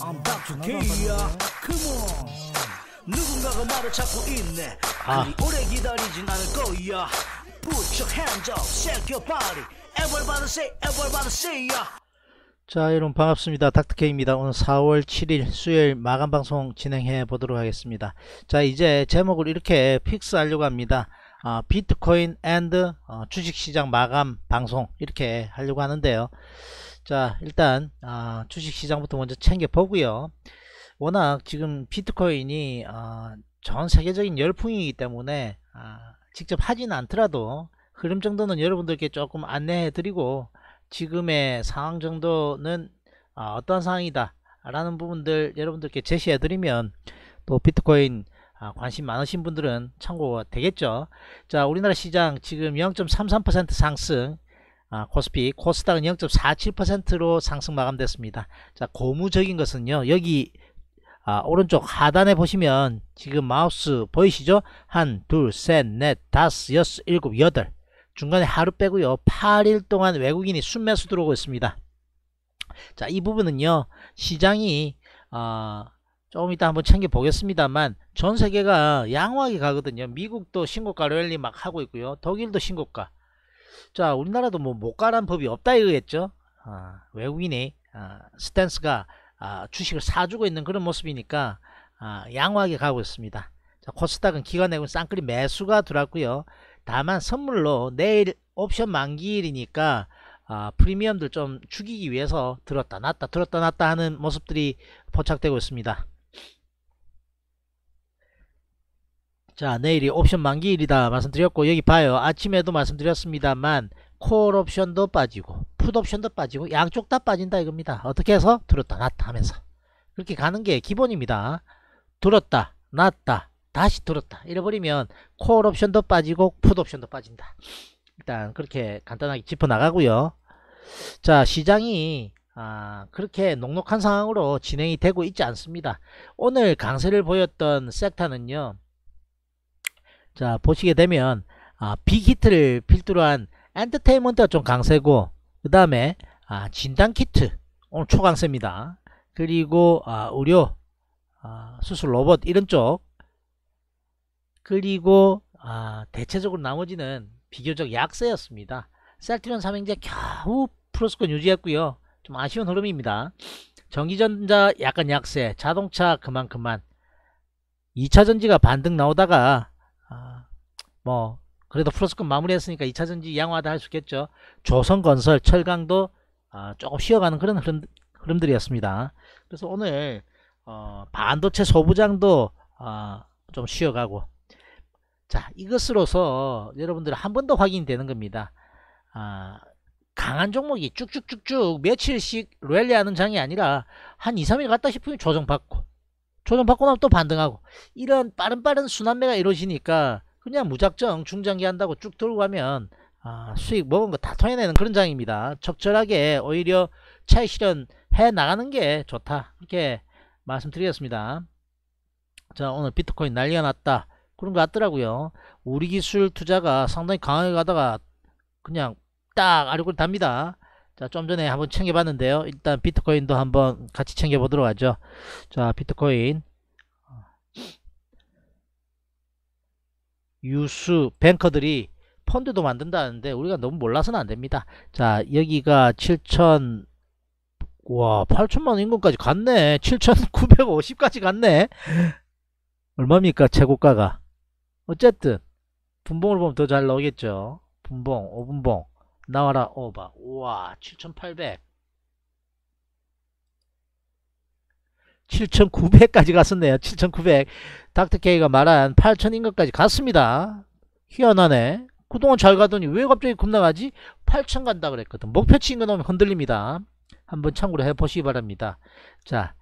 I'm back to K야 Come on 누군가가 말을 찾고 있네 아. 오래 기다리진 않을 거야 Put your hands up, shake your body Everybody say, everybody say y 자 여러분 반갑습니다 닥터케입니다 오늘 4월 7일 수요일 마감방송 진행해 보도록 하겠습니다 자 이제 제목을 이렇게 픽스하려고 합니다 어, 비트코인 앤드 어, 주식시장 마감 방송 이렇게 하려고 하는데요 자 일단 아, 주식시장부터 먼저 챙겨보고요 워낙 지금 비트코인이 아, 전 세계적인 열풍이기 때문에 아, 직접 하진 않더라도 흐름 정도는 여러분들께 조금 안내해 드리고 지금의 상황 정도는 아, 어떤 상황이다 라는 부분들 여러분들께 제시해 드리면 또 비트코인 아, 관심 많으신 분들은 참고가 되겠죠 자 우리나라 시장 지금 0.33% 상승 아, 코스피 코스닥은 0.47%로 상승 마감됐습니다. 자 고무적인 것은요 여기 아, 오른쪽 하단에 보시면 지금 마우스 보이시죠? 한, 둘, 셋, 넷, 다섯, 여섯, 일곱, 여덟 중간에 하루 빼고요. 8일 동안 외국인이 순매수 들어오고 있습니다. 자, 이 부분은요. 시장이 어, 조금 이따 한번 챙겨보겠습니다만 전 세계가 양호하게 가거든요. 미국도 신고가 랠리 막 하고 있고요. 독일도 신고가 자 우리나라도 뭐 못가란 법이 없다 이거겠죠 아, 외국인의 아, 스탠스가 아, 주식을 사주고 있는 그런 모습이니까 아, 양호하게 가고 있습니다 자, 코스닥은 기관 내고 쌍끌이 매수가 들어왔고요 다만 선물로 내일 옵션 만기일이니까 아, 프리미엄들 좀 죽이기 위해서 들었다 놨다 들었다 놨다 하는 모습들이 포착되고 있습니다. 자 내일이 옵션 만기일이다 말씀드렸고 여기 봐요 아침에도 말씀드렸습니다만 콜 옵션도 빠지고 풋 옵션도 빠지고 양쪽 다 빠진다 이겁니다 어떻게 해서 들었다 놨다 하면서 그렇게 가는 게 기본입니다 들었다 놨다 다시 들었다 잃어버리면 콜 옵션도 빠지고 풋 옵션도 빠진다 일단 그렇게 간단하게 짚어 나가고요 자 시장이 아, 그렇게 녹록한 상황으로 진행이 되고 있지 않습니다 오늘 강세를 보였던 섹터는요 자 보시게 되면 아, 빅히트를 필두로 한 엔터테인먼트가 좀 강세고 그 다음에 아, 진단키트 오늘 초강세입니다. 그리고 아, 의료 아, 수술 로봇 이런 쪽 그리고 아, 대체적으로 나머지는 비교적 약세였습니다. 셀트리온 삼행제 겨우 플러스권 유지했고요. 좀 아쉬운 흐름입니다. 전기전자 약간 약세, 자동차 그만 그만 2차전지가 반등 나오다가 뭐 그래도 플러스급 마무리했으니까 2차전지 양화도할 수 있겠죠. 조선건설, 철강도 어, 조금 쉬어가는 그런 흐름, 흐름들이었습니다. 그래서 오늘 어, 반도체 소부장도 어, 좀 쉬어가고 자 이것으로서 여러분들 한 번 더 확인되는 겁니다. 아, 강한 종목이 쭉쭉쭉쭉 며칠씩 랠리하는 장이 아니라 한 2, 3일 갔다 싶으면 조정받고 조정받고 나면 또 반등하고 이런 빠른 빠른 순환매가 이루어지니까 그냥 무작정 중장기 한다고 쭉 들고 가면 아, 수익 먹은 거다 토해내는 그런 장입니다. 적절하게 오히려 차익 실현 해 나가는 게 좋다. 이렇게 말씀드리겠습니다. 자 오늘 비트코인 난리가 났다. 그런 거 같더라고요. 우리 기술 투자가 상당히 강하게 가다가 그냥 딱 아래골 답니다. 자, 좀 전에 한번 챙겨봤는데요. 일단 비트코인도 한번 같이 챙겨보도록 하죠. 자, 비트코인 유수, 뱅커들이 펀드도 만든다는데 우리가 너무 몰라서는 안됩니다. 자 여기가 7천 와 8천만원 인근까지 갔네. 7,950까지 갔네. 얼마입니까 최고가가. 어쨌든 분봉을 보면 더 잘 나오겠죠. 분봉, 5분봉 나와라 오바. 우와 7,800 7,900까지 갔었네요. 7,900. 닥터케이가 말한 8,000인 것까지 갔습니다. 희한하네. 그동안 잘 가더니 왜 갑자기 급나가지8,000 간다 그랬거든. 목표치인 거 넣으면 흔들립니다. 한번 참고로 해보시기 바랍니다. 자,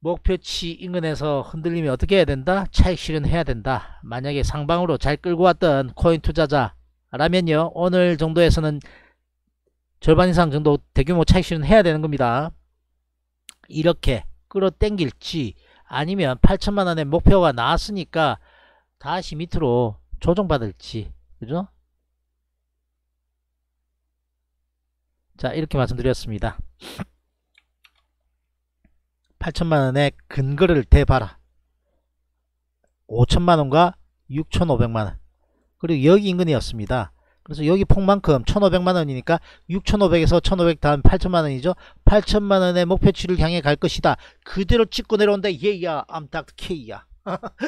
목표치 인근에서 흔들리면 어떻게 해야 된다? 차익 실현해야 된다. 만약에 상방으로 잘 끌고 왔던 코인 투자자라면요. 오늘 정도에서는 절반 이상 정도 대규모 차익 실현해야 되는 겁니다. 이렇게 끌어당길지 아니면 8천만 원의 목표가 나왔으니까 다시 밑으로 조정받을지 그죠? 자 이렇게 말씀드렸습니다 8천만원의 근거를 대봐라 5천만원과 6,500만원 그리고 여기 인근이었습니다 그래서 여기 폭만큼 1500만원이니까 6500에서 1500 다음 8000만원이죠 8000만원의 목표치를 향해 갈 것이다 그대로 찍고 내려온다 예야 암탉 케이야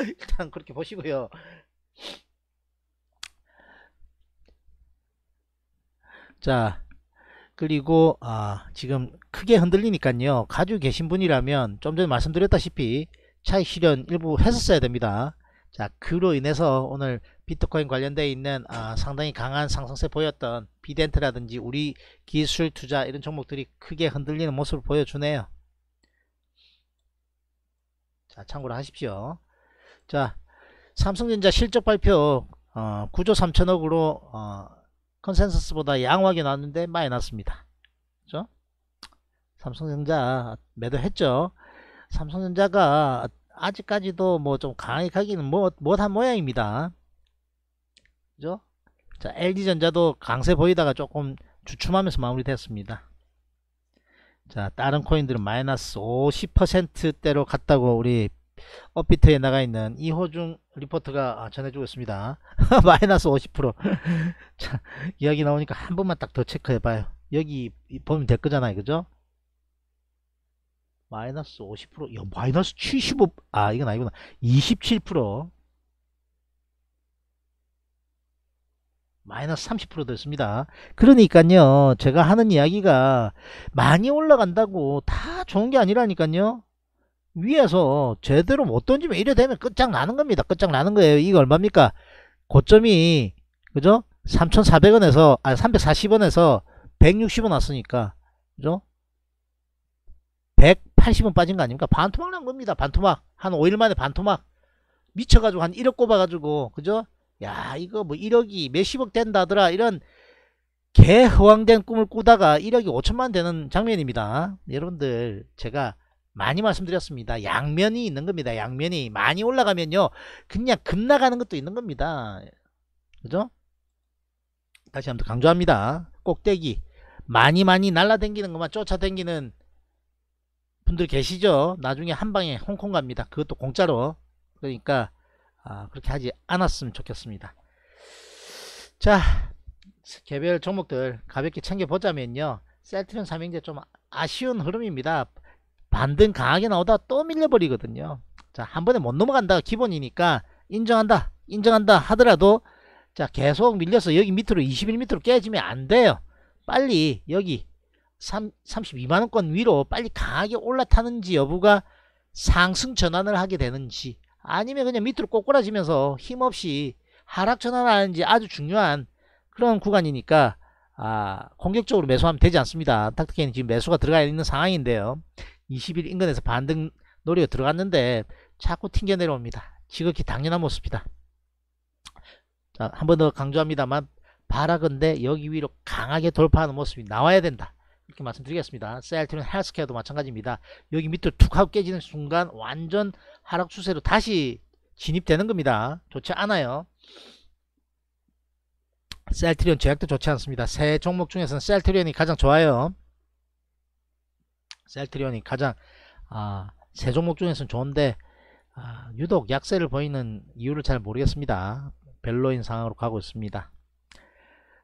일단 그렇게 보시고요 자 그리고 아 지금 크게 흔들리니까요 가지고 계신 분이라면 좀 전에 말씀드렸다시피 차익 실현 일부 했었어야 됩니다 자 그로 인해서 오늘 비트코인 관련돼 있는 아, 상당히 강한 상승세 보였던 비덴트라든지 우리 기술 투자 이런 종목들이 크게 흔들리는 모습을 보여주네요. 자 참고로 하십시오. 자 삼성전자 실적 발표 어, 9조 3천억으로 어, 컨센서스보다 양호하게 나왔는데 많이났습니다 그죠? 삼성전자 매도했죠. 삼성전자가 아직까지도 뭐 좀 강하게 가기는 뭐, 못한 모양입니다. 그죠? 자, LG전자도 강세 보이다가 조금 주춤하면서 마무리됐습니다. 자, 다른 코인들은 마이너스 50%대로 갔다고 우리 업비트에 나가 있는 이호중 리포트가 아, 전해주고 있습니다. 마이너스 50% 자, 이야기 나오니까 한 번만 딱 더 체크해봐요. 여기 보면 될 거잖아요. 그죠? 마이너스 50%, 야, 마이너스 75, 아, 이건 아니구나. 27%. 마이너스 30% 됐습니다. 그러니까요. 제가 하는 이야기가 많이 올라간다고 다 좋은 게 아니라니까요. 위에서 제대로 못 던지면 이래 되면 끝장나는 겁니다. 끝장나는 거예요. 이거 얼마입니까? 고점이 그죠? 3,400원에서 아 340원에서 160원 왔으니까 그죠? 180원 빠진 거 아닙니까? 반토막 난 겁니다. 반토막. 한 5일 만에 반토막. 미쳐가지고 한 1억 꼽아가지고 그죠? 야 이거 뭐 1억이 몇십억 된다더라 이런 개허황된 꿈을 꾸다가 1억이 5천만 되는 장면입니다. 여러분들 제가 많이 말씀드렸습니다. 양면이 있는 겁니다. 양면이 많이 올라가면요. 그냥 급나가는 것도 있는 겁니다. 그죠? 다시 한번 강조합니다. 꼭대기 많이 많이 날라댕기는 것만 쫓아댕기는 분들 계시죠? 나중에 한방에 홍콩 갑니다. 그것도 공짜로. 그러니까 아, 그렇게 하지 않았으면 좋겠습니다. 자, 개별 종목들 가볍게 챙겨보자면요. 셀트리온 삼형제 좀 아쉬운 흐름입니다. 반등 강하게 나오다 또 밀려버리거든요. 자, 한 번에 못넘어간다 기본이니까 인정한다, 인정한다 하더라도 자, 계속 밀려서 여기 밑으로 21 밑으로 깨지면 안 돼요. 빨리 여기 32만원권 위로 빨리 강하게 올라타는지 여부가 상승 전환을 하게 되는지 아니면 그냥 밑으로 꼬꾸라지면서 힘없이 하락 전환하는지 아주 중요한 그런 구간이니까 아, 공격적으로 매수하면 되지 않습니다. 닥터케이는 지금 매수가 들어가 있는 상황인데요. 20일 인근에서 반등 노리가 들어갔는데 자꾸 튕겨 내려옵니다. 지극히 당연한 모습이다. 자, 한 번 더 강조합니다만 바라건대 여기 위로 강하게 돌파하는 모습이 나와야 된다. 이렇게 말씀드리겠습니다. 셀트는 리 헬스케어도 마찬가지입니다. 여기 밑으로 툭 하고 깨지는 순간 완전 하락 추세로 다시 진입되는 겁니다. 좋지 않아요. 셀트리온 제약도 좋지 않습니다. 세 종목 중에서는 셀트리온이 가장 좋아요. 셀트리온이 가장 아, 세 종목 중에서는 좋은데 아, 유독 약세를 보이는 이유를 잘 모르겠습니다. 벨로인 상황으로 가고 있습니다.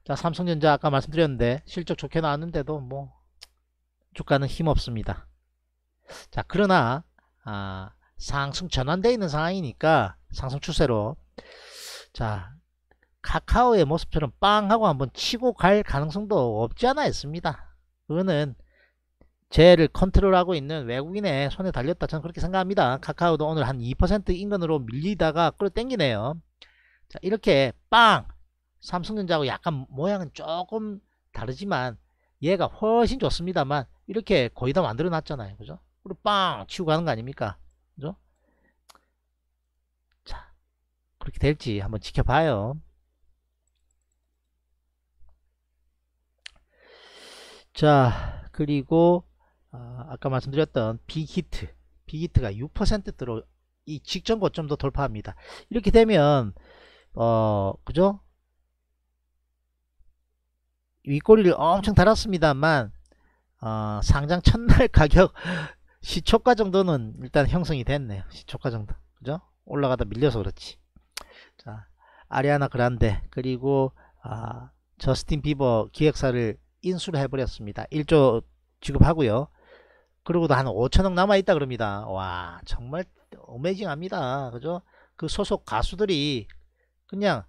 자 삼성전자 아까 말씀드렸는데 실적 좋게 나왔는데도 뭐 주가는 힘없습니다 자 그러나 아, 상승 전환되어 있는 상황이니까 상승 추세로 자 카카오의 모습처럼 빵 하고 한번 치고 갈 가능성도 없지 않아 있습니다 그거는 재를 컨트롤하고 있는 외국인의 손에 달렸다 저는 그렇게 생각합니다 카카오도 오늘 한 2% 인근으로 밀리다가 끌어당기네요 자 이렇게 빵 삼성전자하고 약간 모양은 조금 다르지만 얘가 훨씬 좋습니다만 이렇게 거의 다 만들어 놨잖아요 그죠 그리고 빵 치고 가는 거 아닙니까 그죠 자 그렇게 될지 한번 지켜봐요 자 그리고 어, 아까 말씀드렸던 빅히트 빅히트가 6 들어 이 직전 고점도 돌파합니다 이렇게 되면 어 그죠 윗꼬리를 엄청 달았습니다만 어, 상장 첫날 가격 시초가 정도는 일단 형성이 됐네요. 시초가 정도. 그죠? 올라가다 밀려서 그렇지. 자, 아리아나 그란데 그리고 아, 저스틴 비버 기획사를 인수를 해버렸습니다. 1조 지급하고요. 그리고도 한 5천억 남아있다 그럽니다. 와 정말 어메이징합니다. 그죠? 그 소속 가수들이 그냥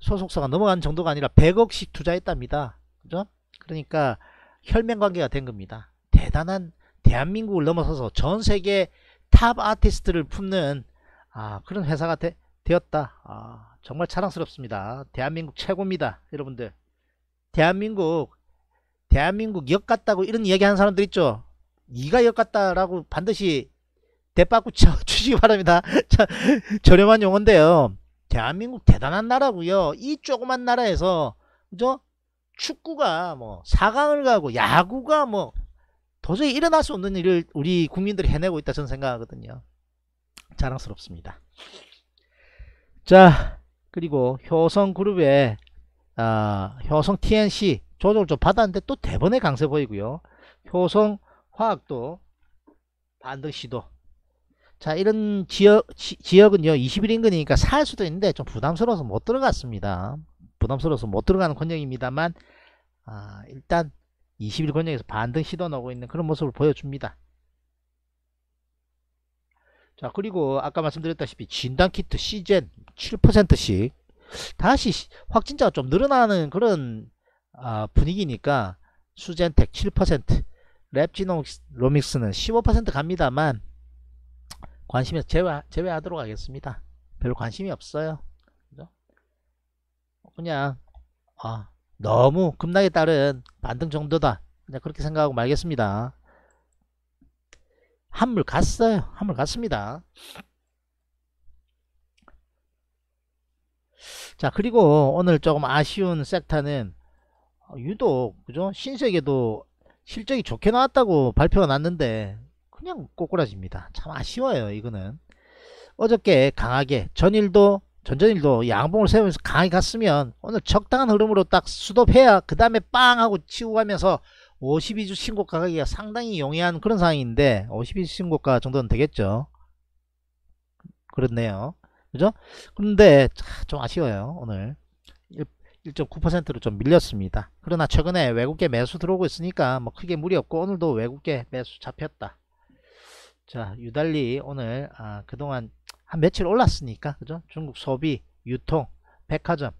소속사가 넘어간 정도가 아니라 100억씩 투자했답니다. 그죠? 그러니까 혈맹관계가 된 겁니다. 대단한 대한민국을 넘어서서 전 세계 탑 아티스트를 품는 아, 그런 회사가 되, 었다 아, 정말 자랑스럽습니다. 대한민국 최고입니다. 여러분들. 대한민국 대한민국 역 같다고 이런 이야기 하는 사람들 있죠. 이가 역 같다라고 반드시 대빠꾸 쳐 주시기 바랍니다. 저렴한 용어인데요. 대한민국 대단한 나라고요. 이 조그만 나라에서 그죠? 축구가 뭐 4강을 가고 야구가 뭐 도저히 일어날 수 없는 일을 우리 국민들이 해내고 있다 저는 생각하거든요. 자랑스럽습니다. 자 그리고 효성그룹의 어, 효성 아, TNC 조절 좀 받았는데 또 대번에 강세 보이고요. 효성 화학도 반등 시도 자 이런 지역 지, 지역은요 20일 인근이니까 살 수도 있는데 좀 부담스러워서 못 들어갔습니다 부담스러워서 못 들어가는 권역입니다만 아, 일단 20일 권역에서 반등 시도 나오고 있는 그런 모습을 보여줍니다 자 그리고 아까 말씀드렸다시피 진단키트 시젠 7%씩 다시 확진자가 좀 늘어나는 그런 아, 분위기니까 수젠텍 7% 랩지노믹스는 15% 갑니다만 관심에 제외, 제외하도록 하겠습니다. 별로 관심이 없어요. 그 그냥 아, 너무 급락에 따른 반등 정도다. 그냥 그렇게 생각하고 말겠습니다. 한물 갔어요. 한물 갔습니다. 자 그리고 오늘 조금 아쉬운 섹터는 어, 유독 그죠 신세계도 실적이 좋게 나왔다고 발표가 났는데 그냥 꼬꾸라집니다. 참 아쉬워요 이거는. 어저께 강하게 전일도 전전일도 양봉을 세우면서 강하게 갔으면 오늘 적당한 흐름으로 딱 수도해야 그 다음에 빵 하고 치고 가면서 52주 신고가 가기가 상당히 용이한 그런 상황인데 52주 신고가 정도는 되겠죠. 그렇네요. 그죠? 그런데 좀 아쉬워요. 오늘 1.9%로 좀 밀렸습니다. 그러나 최근에 외국계 매수 들어오고 있으니까 뭐 크게 무리 없고 오늘도 외국계 매수 잡혔다. 자 유달리 오늘 아, 그동안 한 며칠 올랐으니까 그죠 중국 소비 유통 백화점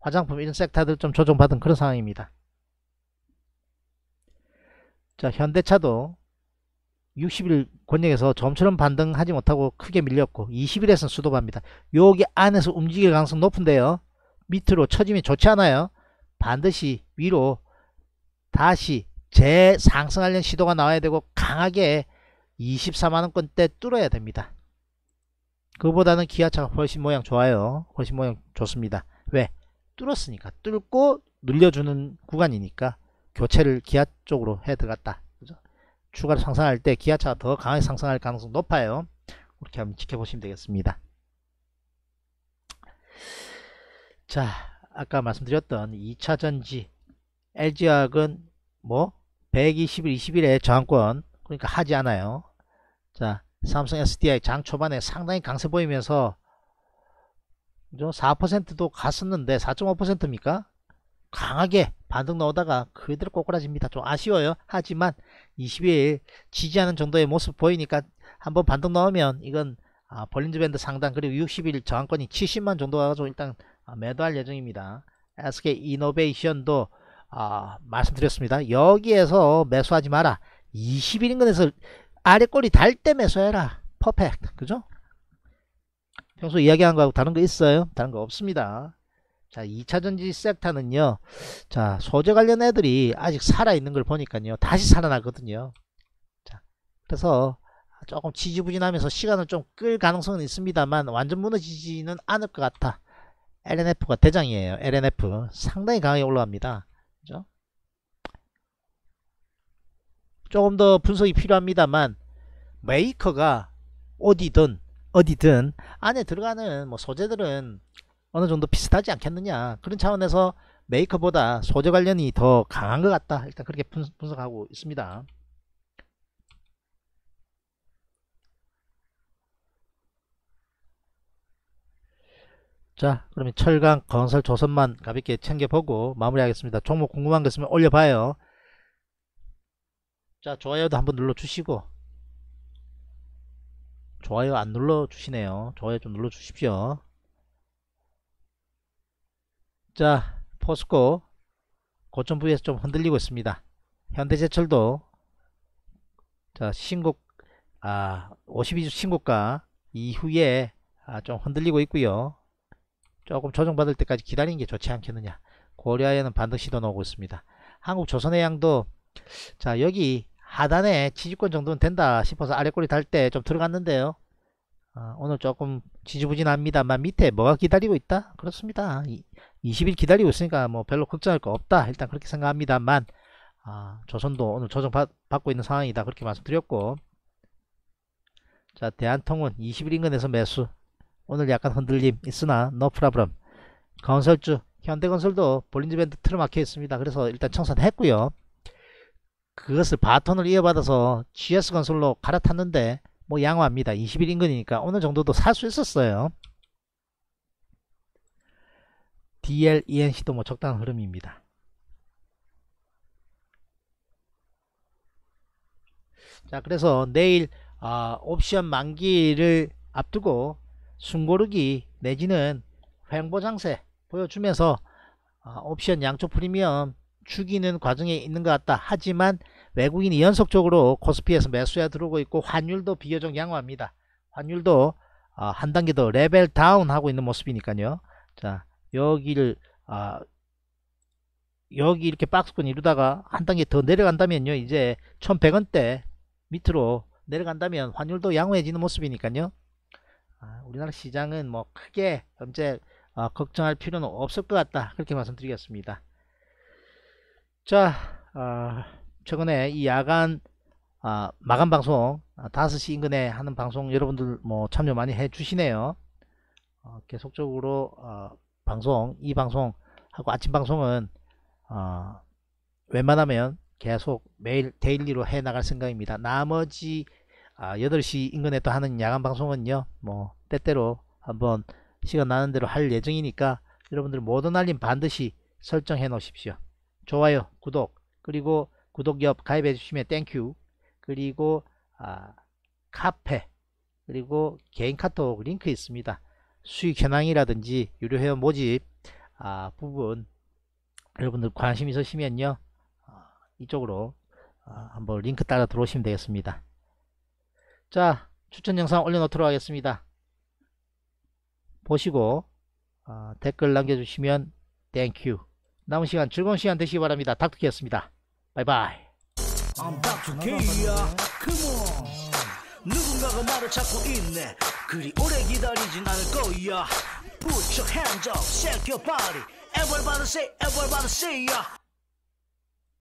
화장품 이런 섹터들 좀 조정받은 그런 상황입니다 자 현대차도 60일 권역에서 점처럼 반등하지 못하고 크게 밀렸고 20일에선 수도바입니다 여기 안에서 움직일 가능성 높은데요 밑으로 처짐이 좋지 않아요 반드시 위로 다시 재상승하려는 시도가 나와야 되고 강하게 24만원권대 뚫어야 됩니다. 그보다는 기아차가 훨씬 모양 좋아요. 훨씬 모양 좋습니다. 왜? 뚫었으니까. 뚫고 눌려주는 구간이니까 교체를 기아 쪽으로 해 들어갔다. 그죠? 추가로 상승할 때 기아차가 더 강하게 상승할 가능성 높아요. 그렇게 한번 지켜보시면 되겠습니다. 자, 아까 말씀드렸던 2차 전지 LG화학은 뭐1 2 0일 21에 저항권 그러니까 하지 않아요. 자, 삼성 SDI 장 초반에 상당히 강세 보이면서 4%도 갔었는데 4.5%입니까? 강하게 반등 나오다가 그대로 꼬꾸라집니다. 좀 아쉬워요. 하지만 2 0일 지지하는 정도의 모습 보이니까 한번 반등 나오면 이건 아, 볼린즈 밴드 상단 그리고 60일 저항권이 70만 정도 가지고 일단 아, 매도할 예정입니다. SK 이노베이션도 아, 말씀드렸습니다. 여기에서 매수하지 마라. 20일 인근에서 아래 꼬리 달때매서해라 퍼펙트 그죠 평소 이야기한 거하고 다른 거 있어요 다른 거 없습니다 자 2차전지 섹터는요 자 소재 관련 애들이 아직 살아있는 걸 보니까요 다시 살아나거든요 자 그래서 조금 지지부진하면서 시간을 좀 끌 가능성은 있습니다만 완전 무너지지는 않을 것 같아 LNF가 대장이에요 LNF 상당히 강하게 올라갑니다 그죠 조금 더 분석이 필요합니다만 메이커가 어디든 어디든 안에 들어가는 뭐 소재들은 어느 정도 비슷하지 않겠느냐 그런 차원에서 메이커보다 소재 관련이 더 강한 것 같다 일단 그렇게 분석하고 있습니다 자 그러면 철강 건설 조선만 가볍게 챙겨보고 마무리하겠습니다 종목 궁금한 거 있으면 올려봐요 자 좋아요도 한번 눌러주시고 좋아요 안 눌러주시네요 좋아요 좀 눌러주십시오 자 포스코 고점 부위에서 좀 흔들리고 있습니다 현대제철도 자 신곡 아 52주 신고가 이후에 아, 좀 흔들리고 있고요 조금 조정받을 때까지 기다리는 게 좋지 않겠느냐 고려하에는 반등 시도 나오고 있습니다 한국조선해양도 자 여기 하단에 지지권 정도는 된다 싶어서 아래꼬리 달 때 좀 들어갔는데요. 어, 오늘 조금 지지부진합니다만 밑에 뭐가 기다리고 있다? 그렇습니다. 20일 기다리고 있으니까 뭐 별로 걱정할 거 없다. 일단 그렇게 생각합니다만 아, 조선도 오늘 조정 받, 받고 있는 상황이다. 그렇게 말씀드렸고 자 대한통운 20일 인근에서 매수 오늘 약간 흔들림 있으나 no problem 건설주 현대건설도 볼린지밴드 틀어막혀 있습니다. 그래서 일단 청산했고요. 그것을 바톤을 이어받아서 GS 건설로 갈아탔는데 뭐 양호합니다. 20일 인근이니까 어느 정도도 살 수있었어요 DL, ENC도 뭐 적당한 흐름입니다. 자 그래서 내일 어, 옵션 만기를 앞두고 숨고르기 내지는 횡보장세 보여주면서 어, 옵션 양쪽 프리미엄 죽이는 과정에 있는 것 같다. 하지만 외국인이 연속적으로 코스피에서 매수에 들어오고 있고 환율도 비교적 양호합니다. 환율도 아, 한 단계 더 레벨 다운하고 있는 모습이니까요. 자 여기를 아, 여기 이렇게 박스권 이루다가 한 단계 더 내려간다면요. 이제 1100원대 밑으로 내려간다면 환율도 양호해지는 모습이니까요. 아, 우리나라 시장은 뭐 크게 현재 어, 걱정할 필요는 없을 것 같다. 그렇게 말씀드리겠습니다. 자, 아, 최근에 이 야간 아, 마감 방송 아, 5시 인근에 하는 방송 여러분들 뭐 참여 많이 해 주시네요. 어, 계속적으로 어, 방송 이 방송 하고 아침 방송은 어, 웬만하면 계속 매일 데일리로 해 나갈 생각입니다. 나머지 아, 8시 인근에 또 하는 야간 방송은요, 뭐 때때로 한번 시간 나는 대로 할 예정이니까 여러분들 모든 알림 반드시 설정해 놓으십시오. 좋아요 구독 그리고 구독 옆 가입해 주시면 땡큐 그리고 아, 카페 그리고 개인 카톡 링크 있습니다 수익 현황이라든지 유료 회원 모집 아, 부분 여러분들 관심 있으시면요 아, 이쪽으로 아, 한번 링크 따라 들어오시면 되겠습니다 자 추천 영상 올려놓도록 하겠습니다 보시고 아, 댓글 남겨주시면 땡큐 남은 시간 즐거운 시간 되시기 바랍니다. 닥터키였습니다. 바이바이. 누군가가 나를 찾고 있네 그리 오래 기다리진 않을 거야 Put your hands up, shake your body Everybody say, everybody say yeah.